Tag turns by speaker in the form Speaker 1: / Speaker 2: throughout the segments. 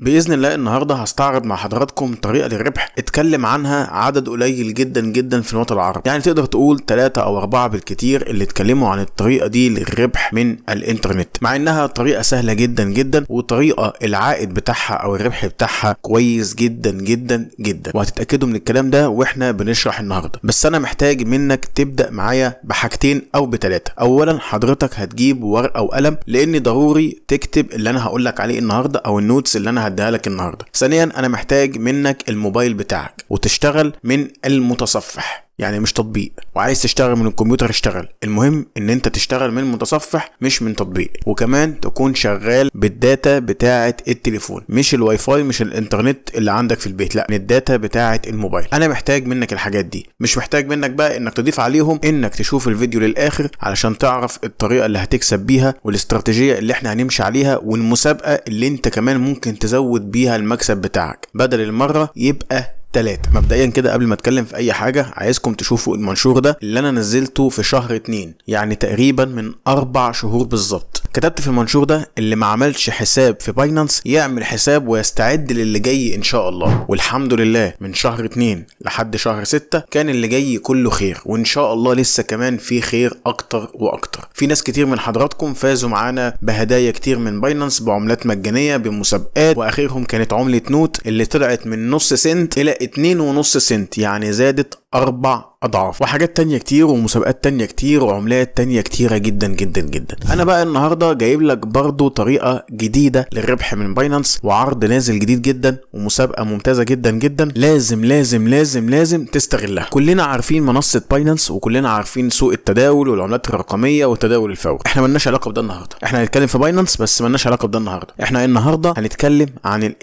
Speaker 1: باذن الله النهارده هستعرض مع حضراتكم طريقه للربح اتكلم عنها عدد قليل جدا جدا في الوطن العربي يعني تقدر تقول ثلاثة او أربعة بالكتير اللي اتكلموا عن الطريقه دي للربح من الانترنت مع انها طريقه سهله جدا جدا وطريقه العائد بتاعها او الربح بتاعها كويس جدا جدا جدا وهتتاكدوا من الكلام ده واحنا بنشرح النهارده بس انا محتاج منك تبدا معايا بحاجتين او بثلاثه اولا حضرتك هتجيب ورقه وقلم لان ضروري تكتب اللي انا هقول لك عليه النهارده او النوتس اللي انا هديها لك النهارده ثانيا انا محتاج منك الموبايل بتاعك وتشتغل من المتصفح يعني مش تطبيق وعايز تشتغل من الكمبيوتر اشتغل المهم ان انت تشتغل من متصفح مش من تطبيق وكمان تكون شغال بالداتا بتاعه التليفون مش الواي فاي مش الانترنت اللي عندك في البيت لا من الداتا بتاعه الموبايل انا محتاج منك الحاجات دي مش محتاج منك بقى انك تضيف عليهم انك تشوف الفيديو للاخر علشان تعرف الطريقه اللي هتكسب بيها والاستراتيجيه اللي احنا هنمشي عليها والمسابقه اللي انت كمان ممكن تزود بيها المكسب بتاعك بدل المره يبقى ثلاثة مبدئيا كده قبل ما اتكلم في اي حاجة عايزكم تشوفوا المنشور ده اللي انا نزلته في شهر اتنين يعني تقريبا من اربع شهور بالظبط كتبت في المنشور ده اللي ما عملش حساب في باينانس يعمل حساب ويستعد للي جاي ان شاء الله والحمد لله من شهر 2 لحد شهر 6 كان اللي جاي كله خير وان شاء الله لسه كمان في خير اكتر واكتر في ناس كتير من حضراتكم فازوا معانا بهدايا كتير من باينانس بعملات مجانيه بمسابقات واخرهم كانت عمله نوت اللي طلعت من نص سنت الى 2.5 سنت يعني زادت أربع أضعاف وحاجات تانية كتير ومسابقات تانية كتير وعملات تانية كتيرة جدا جدا جدا أنا بقى النهاردة جايب لك برضو طريقة جديدة للربح من باينانس وعرض نازل جديد جدا ومسابقة ممتازة جدا جدا لازم لازم لازم لازم تستغلها كلنا عارفين منصة باينانس وكلنا عارفين سوق التداول والعملات الرقمية والتداول الفوري احنا ملناش علاقة بده النهاردة احنا هنتكلم في باينانس بس ملناش علاقة بده النهاردة احنا النهاردة هنتكلم عن ال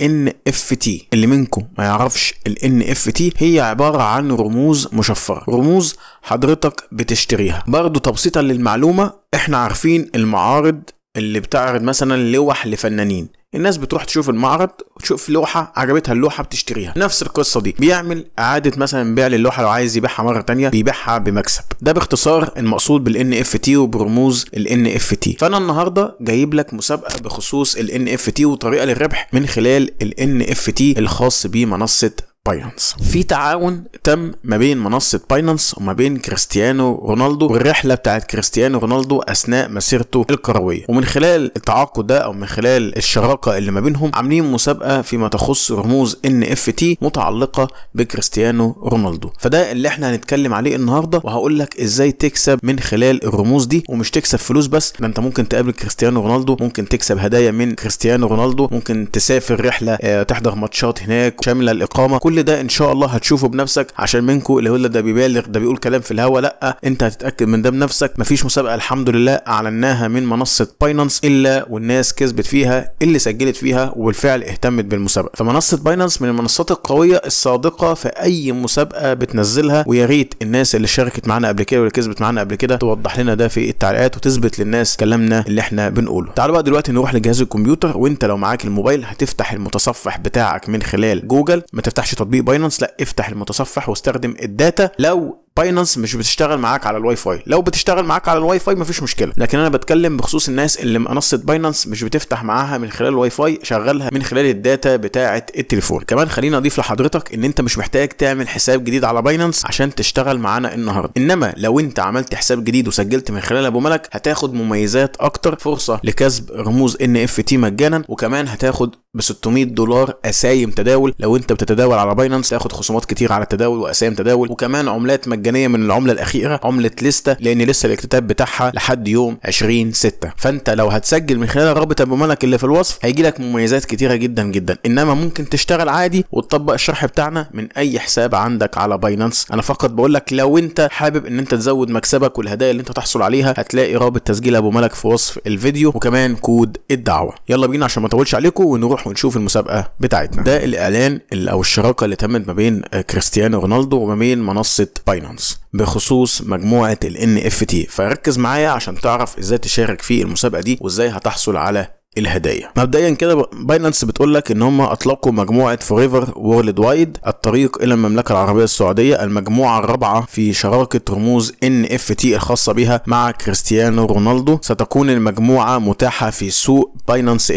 Speaker 1: NFT اللي منكم ما يعرفش ال NFT هي عبارة عن رموز رموز مشفرة رموز حضرتك بتشتريها برضو تبسيطا للمعلومة احنا عارفين المعارض اللي بتعرض مثلا لوح لفنانين الناس بتروح تشوف المعرض وتشوف لوحة عجبتها اللوحة بتشتريها نفس القصة دي بيعمل إعادة مثلا بيع للوحة لو عايز يبيعها مرة تانية بيبيعها بمكسب ده باختصار المقصود بالان اف تي وبرموز الان اف تي فأنا النهاردة جايب لك مسابقة بخصوص الان اف تي وطريقة للربح من خلال الان اف تي الخاص بمنصة باينانس في تعاون تم ما بين منصة باينانس وما بين كريستيانو رونالدو والرحلة بتاعت كريستيانو رونالدو أثناء مسيرته الكروية ومن خلال التعاقد ده أو من خلال الشراكة اللي ما بينهم عاملين مسابقة فيما تخص رموز ان اف تي متعلقة بكريستيانو رونالدو فده اللي احنا هنتكلم عليه النهاردة وهقول لك ازاي تكسب من خلال الرموز دي ومش تكسب فلوس بس ده انت ممكن تقابل كريستيانو رونالدو ممكن تكسب هدايا من كريستيانو رونالدو ممكن تسافر رحلة آه، تحضر ماتشات هناك شاملة الإقامة كل كل ده ان شاء الله هتشوفه بنفسك عشان منكم اللي هو ده بيبالغ ده بيقول كلام في الهوا لا انت هتتاكد من ده بنفسك مفيش مسابقه الحمد لله اعلناها من منصه باينانس الا والناس كسبت فيها اللي سجلت فيها وبالفعل اهتمت بالمسابقه فمنصه باينانس من المنصات القويه الصادقه في اي مسابقه بتنزلها ويا ريت الناس اللي شاركت معانا قبل كده واللي كسبت معانا قبل كده توضح لنا ده في التعليقات وتثبت للناس كلامنا اللي احنا بنقوله تعالوا بقى دلوقتي نروح لجهاز الكمبيوتر وانت لو معاك الموبايل هتفتح المتصفح بتاعك من خلال جوجل ما تفتحش تطبيق باينانس لا افتح المتصفح واستخدم الداتا لو باينانس مش بتشتغل معاك على الواي فاي لو بتشتغل معاك على الواي فاي مفيش مشكله لكن انا بتكلم بخصوص الناس اللي منصه باينانس مش بتفتح معاها من خلال الواي فاي شغلها من خلال الداتا بتاعه التليفون كمان خليني اضيف لحضرتك ان انت مش محتاج تعمل حساب جديد على باينانس عشان تشتغل معانا النهارده انما لو انت عملت حساب جديد وسجلت من خلال ابو ملك هتاخد مميزات اكتر فرصه لكسب رموز ان اف تي مجانا وكمان هتاخد ب 600 دولار اسايم تداول لو انت بتتداول على باينانس تاخد خصومات كتير على التداول واسايم تداول وكمان عملات مجانيه مجانيه من العمله الاخيره عمله لستا لان لسه الاكتتاب بتاعها لحد يوم 20 6 فانت لو هتسجل من خلال الرابط المملك اللي في الوصف هيجي لك مميزات كتيره جدا جدا انما ممكن تشتغل عادي وتطبق الشرح بتاعنا من اي حساب عندك على باينانس انا فقط بقول لك لو انت حابب ان انت تزود مكسبك والهدايا اللي انت تحصل عليها هتلاقي رابط تسجيل ابو ملك في وصف الفيديو وكمان كود الدعوه يلا بينا عشان ما اطولش عليكم ونروح ونشوف المسابقه بتاعتنا ده الاعلان او الشراكه اللي تمت ما بين آه، كريستيانو رونالدو وما بين منصه باينانس كونفرنس بخصوص مجموعة ال NFT فركز معايا عشان تعرف ازاي تشارك في المسابقة دي وازاي هتحصل على الهدايا مبدئيا كده باينانس بتقول لك ان هم اطلقوا مجموعه فوريفر وورلد وايد الطريق الى المملكه العربيه السعوديه المجموعه الرابعه في شراكه رموز ان اف تي الخاصه بها مع كريستيانو رونالدو ستكون المجموعه متاحه في سوق باينانس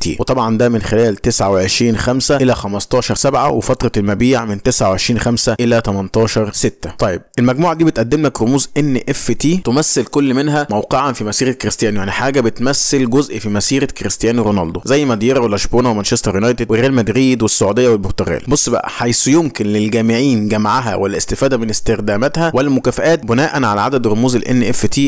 Speaker 1: تي وطبعا ده من خلال 29 5 الى 15 7 وفتره المبيع من 29 5 الى 18 6 طيب المجموعه دي بتقدم لك رموز ان اف تي تمثل كل منها موقعا في مسيره كريستيانو يعني حاجه بتمثل جزء في مسيره كريستيانو رونالدو زي ماديرا ولاشبونه ولشبونه ومانشستر يونايتد وريال مدريد والسعوديه والبرتغال بص بقى حيث يمكن للجامعين جمعها والاستفاده من استخداماتها والمكافئات بناء على عدد رموز ال NFT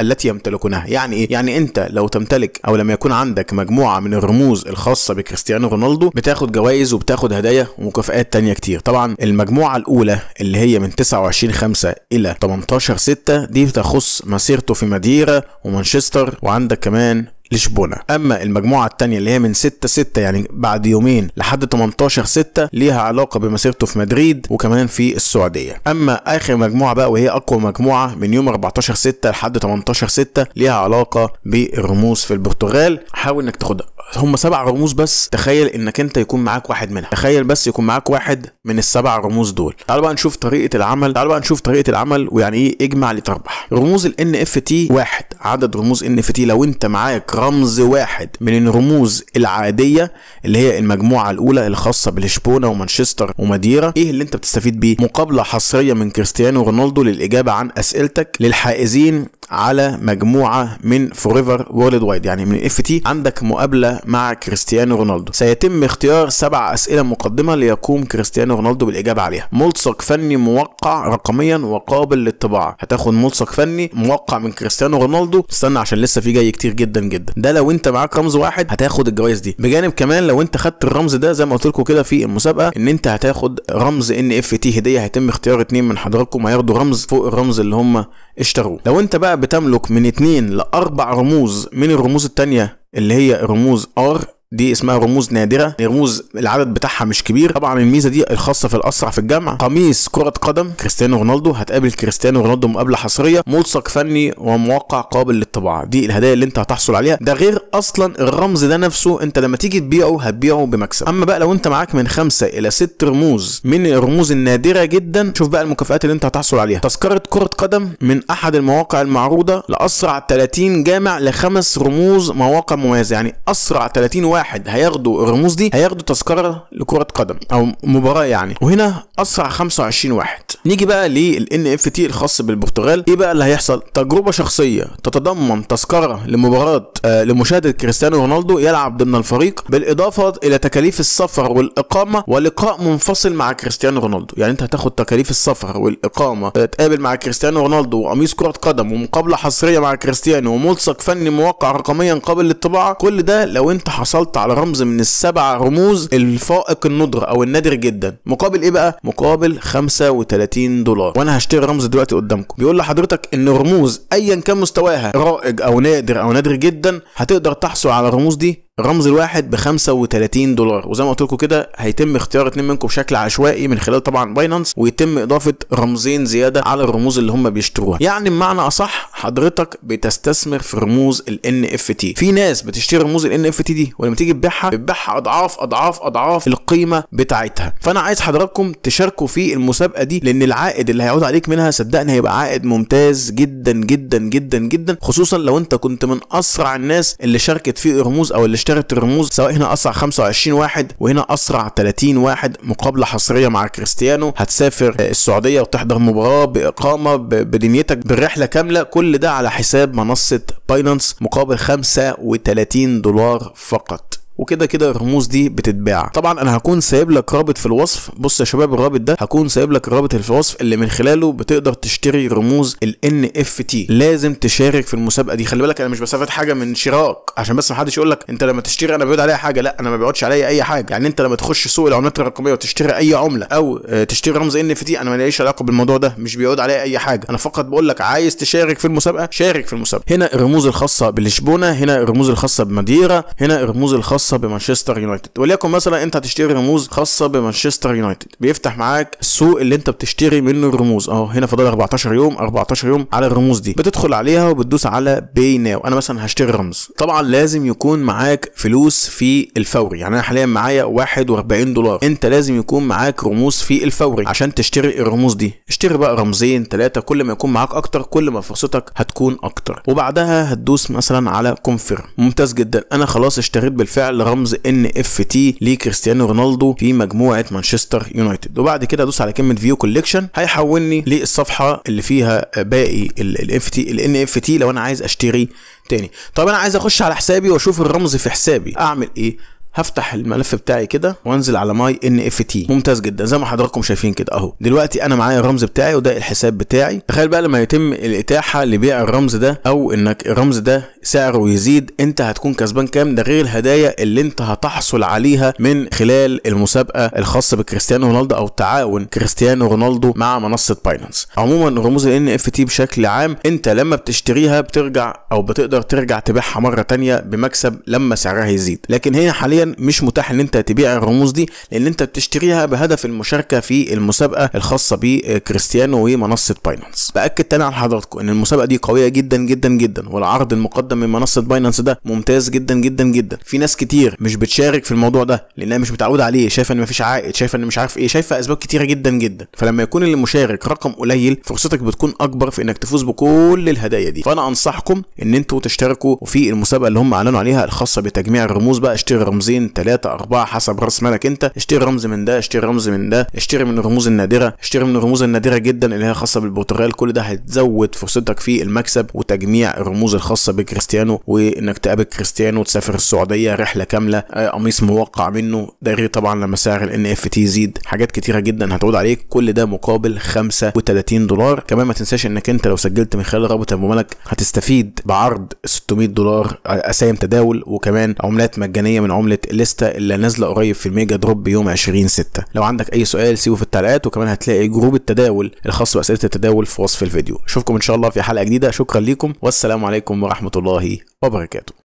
Speaker 1: التي يمتلكونها يعني ايه يعني انت لو تمتلك او لم يكون عندك مجموعه من الرموز الخاصه بكريستيانو رونالدو بتاخد جوائز وبتاخد هدايا ومكافئات تانية كتير طبعا المجموعه الاولى اللي هي من 29 5 الى 18 6 دي بتخص مسيرته في ماديرا ومانشستر وعندك كمان لشبونه اما المجموعه الثانيه اللي هي من 6 6 يعني بعد يومين لحد 18 6 ليها علاقه بمسيرته في مدريد وكمان في السعوديه اما اخر مجموعه بقى وهي اقوى مجموعه من يوم 14 6 لحد 18 6 ليها علاقه بالرموز في البرتغال حاول انك تاخدها هم سبع رموز بس تخيل انك انت يكون معاك واحد منها تخيل بس يكون معاك واحد من السبع رموز دول تعال بقى نشوف طريقه العمل تعال بقى نشوف طريقه العمل ويعني ايه اجمع لتربح رموز ال ان اف تي واحد عدد رموز NFT لو انت معاك رمز واحد من الرموز العادية اللي هي المجموعة الأولى الخاصة بلشبونة ومانشستر وماديرا إيه اللي انت بتستفيد بيه؟ مقابلة حصرية من كريستيانو رونالدو للإجابة عن أسئلتك للحائزين على مجموعة من فوريفر وورلد وايد يعني من اف تي عندك مقابلة مع كريستيانو رونالدو سيتم اختيار سبع أسئلة مقدمة ليقوم كريستيانو رونالدو بالإجابة عليها ملصق فني موقع رقميا وقابل للطباعة هتاخد ملصق فني موقع من كريستيانو رونالدو برضه استنى عشان لسه في جاي كتير جدا جدا ده لو انت معاك رمز واحد هتاخد الجوائز دي بجانب كمان لو انت خدت الرمز ده زي ما قلت لكم كده في المسابقه ان انت هتاخد رمز ان اف تي هديه هيتم اختيار اتنين من حضراتكم هياخدوا رمز فوق الرمز اللي هم اشتروه لو انت بقى بتملك من اتنين لاربع رموز من الرموز التانيه اللي هي رموز ار دي اسمها رموز نادره يعني رموز العدد بتاعها مش كبير طبعا الميزه دي الخاصه في الاسرع في الجمع قميص كره قدم كريستيانو رونالدو هتقابل كريستيانو رونالدو مقابله حصريه ملصق فني وموقع قابل للطباعه دي الهدايا اللي انت هتحصل عليها ده غير اصلا الرمز ده نفسه انت لما تيجي تبيعه هتبيعه بمكسب اما بقى لو انت معاك من خمسة الى ست رموز من الرموز النادره جدا شوف بقى المكافئات اللي انت هتحصل عليها تذكره كره قدم من احد المواقع المعروضه لاسرع 30 جامع لخمس رموز مواقع مميزه يعني اسرع 30 واحد واحد هياخدوا الرموز دي هياخدوا تذكره لكره قدم او مباراه يعني وهنا اسرع 25 واحد نيجي بقى للان اف تي الخاص بالبرتغال ايه بقى اللي هيحصل تجربه شخصيه تتضمن تذكره لمباراه آه لمشاهده كريستيانو رونالدو يلعب ضمن الفريق بالاضافه الى تكاليف السفر والاقامه ولقاء منفصل مع كريستيانو رونالدو يعني انت هتاخد تكاليف السفر والاقامه آه، تقابل مع كريستيانو رونالدو وقميص كره قدم ومقابله حصريه مع كريستيانو وملصق فني موقع رقميا قابل للطباعه كل ده لو انت حصلت بيتحط على رمز من السبع رموز الفائق الندرة او النادر جدا مقابل ايه بقى مقابل 35 دولار وانا هشتري الرمز دلوقتي قدامكم بيقول لحضرتك ان رموز ايا كان مستواها رائج او نادر او نادر جدا هتقدر تحصل على الرموز دي رمز الواحد ب 35 دولار وزي ما قلت لكم كده هيتم اختيار اتنين منكم بشكل عشوائي من خلال طبعا باينانس ويتم اضافه رمزين زياده على الرموز اللي هم بيشتروها يعني بمعنى اصح حضرتك بتستثمر في رموز ال NFT في ناس بتشتري رموز ال NFT دي ولما تيجي تبيعها بتبيعها اضعاف اضعاف اضعاف القيمه بتاعتها فانا عايز حضراتكم تشاركوا في المسابقه دي لان العائد اللي هيعود عليك منها صدقني هيبقى عائد ممتاز جدا جدا جدا جدا خصوصا لو انت كنت من اسرع الناس اللي شاركت في رموز او اللي اشترت الرموز سواء هنا اسرع 25 واحد وهنا اسرع 30 واحد مقابله حصريه مع كريستيانو هتسافر آه، السعوديه وتحضر مباراه باقامه بدنيتك بالرحله كامله كل ده على حساب منصه باينانس مقابل 35 دولار فقط وكده كده الرموز دي بتتباع طبعا انا هكون سايب لك رابط في الوصف بص يا شباب الرابط ده هكون سايب لك الرابط في الوصف اللي من خلاله بتقدر تشتري رموز ال NFT لازم تشارك في المسابقه دي خلي بالك انا مش بستفاد حاجه من شراك عشان بس ما حدش يقول لك انت لما تشتري انا بيقعد عليا حاجه لا انا ما بيقعدش عليا اي حاجه يعني انت لما تخش سوق العملات الرقميه وتشتري اي عمله او آه، تشتري رمز NFT انا ماليش علاقه بالموضوع ده مش بيعود عليا اي حاجه انا فقط بقول لك عايز تشارك في المسابقه شارك في المسابقه هنا الرموز الخاصه بالشبونه هنا الرموز الخاصه بمديره هنا الرموز الخاصه خاصه بمانشستر يونايتد وليكن مثلا انت هتشتري رموز خاصه بمانشستر يونايتد بيفتح معاك السوق اللي انت بتشتري منه الرموز اهو هنا فاضل 14 يوم 14 يوم على الرموز دي بتدخل عليها وبتدوس على باي ناو انا مثلا هشتري رمز طبعا لازم يكون معاك فلوس في الفوري يعني انا حاليا معايا 41 دولار انت لازم يكون معاك رموز في الفوري عشان تشتري الرموز دي اشتري بقى رمزين ثلاثه كل ما يكون معاك اكتر كل ما فرصتك هتكون اكتر وبعدها هتدوس مثلا على كونفيرم ممتاز جدا انا خلاص اشتريت بالفعل لرمز ان اف تي لكريستيانو رونالدو في مجموعه مانشستر يونايتد وبعد كده ادوس على كلمه فيو كوليكشن هيحولني للصفحه اللي فيها باقي الاف تي الان اف تي لو انا عايز اشتري تاني طب انا عايز اخش على حسابي واشوف الرمز في حسابي اعمل ايه هفتح الملف بتاعي كده وانزل على ماي ان اف تي ممتاز جدا زي ما حضراتكم شايفين كده اهو دلوقتي انا معايا الرمز بتاعي وده الحساب بتاعي تخيل بقى لما يتم الاتاحه لبيع الرمز ده او انك الرمز ده سعره يزيد انت هتكون كسبان كام ده غير الهدايا اللي انت هتحصل عليها من خلال المسابقه الخاصه بكريستيانو رونالدو او تعاون كريستيانو رونالدو مع منصه باينانس عموما رموز الان اف تي بشكل عام انت لما بتشتريها بترجع او بتقدر ترجع تبيعها مره ثانيه بمكسب لما سعرها يزيد لكن هي حاليا مش متاح ان انت تبيع الرموز دي لان انت بتشتريها بهدف المشاركه في المسابقه الخاصه بكريستيانو ومنصه باينانس باكد تاني على حضراتكم ان المسابقه دي قويه جدا جدا جدا والعرض المقدم من منصه باينانس ده ممتاز جدا جدا جدا في ناس كتير مش بتشارك في الموضوع ده لانها مش متعوده عليه شايفه ان مفيش عائد شايفه ان مش عارف ايه شايفه اسباب كتيره جدا جدا فلما يكون اللي مشارك رقم قليل فرصتك بتكون اكبر في انك تفوز بكل الهدايا دي فانا انصحكم ان انتوا تشتركوا في المسابقه اللي هم اعلنوا عليها الخاصه بتجميع الرموز بقى اشتري رمزيه شخصين ثلاثة أربعة حسب رأس مالك أنت اشتري رمز من ده اشتري رمز من ده اشتري من الرموز النادرة اشتري من الرموز النادرة جدا اللي هي خاصة بالبرتغال كل ده هتزود فرصتك في المكسب وتجميع الرموز الخاصة بكريستيانو وإنك تقابل كريستيانو وتسافر السعودية رحلة كاملة آه، قميص موقع منه ده غير طبعا لما سعر ال NFT يزيد حاجات كتيرة جدا هتعود عليك كل ده مقابل 35 دولار كمان ما تنساش انك انت لو سجلت من خلال رابط ابو مالك هتستفيد بعرض 600 دولار آه، اسايم تداول وكمان عملات مجانيه من عمله الليسته اللي نازله قريب في الميجا دروب يوم 20 6 لو عندك اي سؤال سيبه في التعليقات وكمان هتلاقي جروب التداول الخاص باسئله التداول في وصف الفيديو اشوفكم ان شاء الله في حلقه جديده شكرا ليكم والسلام عليكم ورحمه الله وبركاته